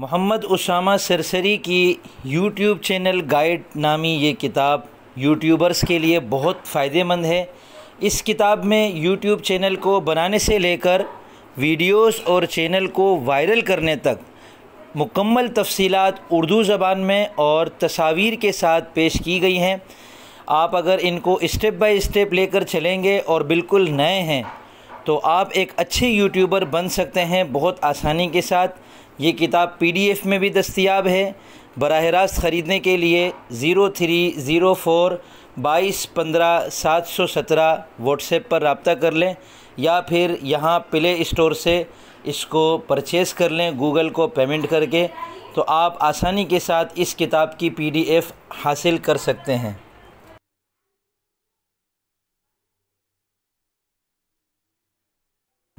मोहम्मद उसामा सरसरी की YouTube channel guide नामी ये किताब यूट्यूबर्स के लिए बहुत फ़ायदेमंद है इस किताब में यूट्यूब चैनल को बनाने से लेकर वीडियोस और चैनल को वायरल करने तक मुकम्मल तफसीलात उर्दू ज़बान में और तस्वीर के साथ पेश की गई हैं आप अगर इनको स्टेप बाय स्टेप लेकर चलेंगे और बिल्कुल नए हैं तो आप एक अच्छे यूट्यूबर बन सकते हैं बहुत आसानी के साथ ये किताब पीडीएफ में भी दस्तियाब है बरह रास्त ख़रीदने के लिए ज़ीरो थ्री ज़ीरो फ़ोर बाईस पंद्रह सात सौ सत्रह व्हाट्सएप पर रबता कर लें या फिर यहाँ प्ले स्टोर से इसको परचेस कर लें गूगल को पेमेंट करके तो आप आसानी के साथ इस किताब की पीडीएफ हासिल कर सकते हैं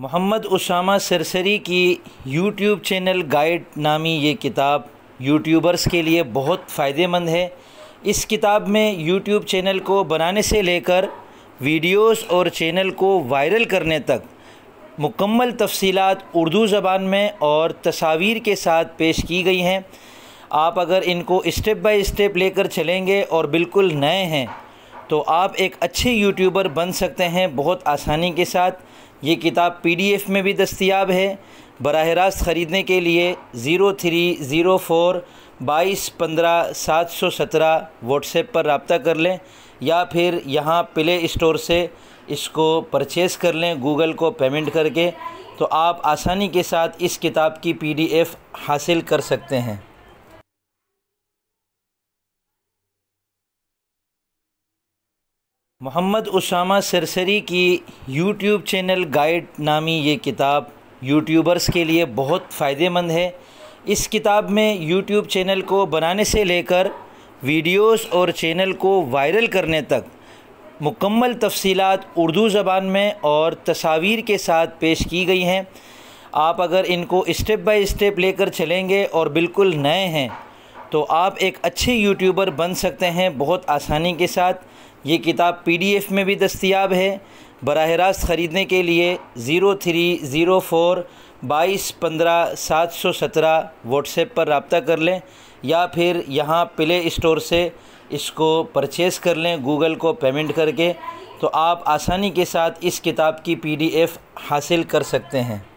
मोहम्मद उसामा सरसरी की यूट्यूब चैनल गाइड नामी ये किताब यूट्यूबर्स के लिए बहुत फ़ायदेमंद है इस किताब में यूट्यूब चैनल को बनाने से लेकर वीडियोस और चैनल को वायरल करने तक मुकम्मल तफसीलात उर्दू ज़बान में और तस्वीर के साथ पेश की गई हैं आप अगर इनको स्टेप बाय स्टेप लेकर चलेंगे और बिल्कुल नए हैं तो आप एक अच्छे यूट्यूबर बन सकते हैं बहुत आसानी के साथ ये किताब पीडीएफ में भी दस्तियाब है बरह रास्त ख़रीदने के लिए ज़ीरो थ्री ज़ीरो फोर बाईस पंद्रह सात सौ सत्रह व्हाट्सएप पर रबता कर लें या फिर यहाँ प्ले स्टोर से इसको परचेस कर लें गूगल को पेमेंट करके तो आप आसानी के साथ इस किताब की पीडीएफ हासिल कर सकते हैं मोहम्मद उसामा सरसरी की यूट्यूब चैनल गाइड नामी ये किताब यूट्यूबर्स के लिए बहुत फ़ायदेमंद है इस किताब में यूट्यूब चैनल को बनाने से लेकर वीडियोस और चैनल को वायरल करने तक मुकम्मल तफसीलात उर्दू ज़बान में और तस्वीर के साथ पेश की गई हैं आप अगर इनको स्टेप बाय स्टेप लेकर चलेंगे और बिल्कुल नए हैं तो आप एक अच्छे यूट्यूबर बन सकते हैं बहुत आसानी के साथ ये किताब पीडीएफ में भी दस्तियाब है बरह रास्त ख़रीदने के लिए ज़ीरो थ्री ज़ीरो फ़ोर बाईस पंद्रह सात सौ सत्रह व्हाट्सएप पर रबता कर लें या फिर यहाँ प्ले स्टोर से इसको परचेज़ कर लें गूगल को पेमेंट करके तो आप आसानी के साथ इस किताब की पीडीएफ हासिल कर सकते हैं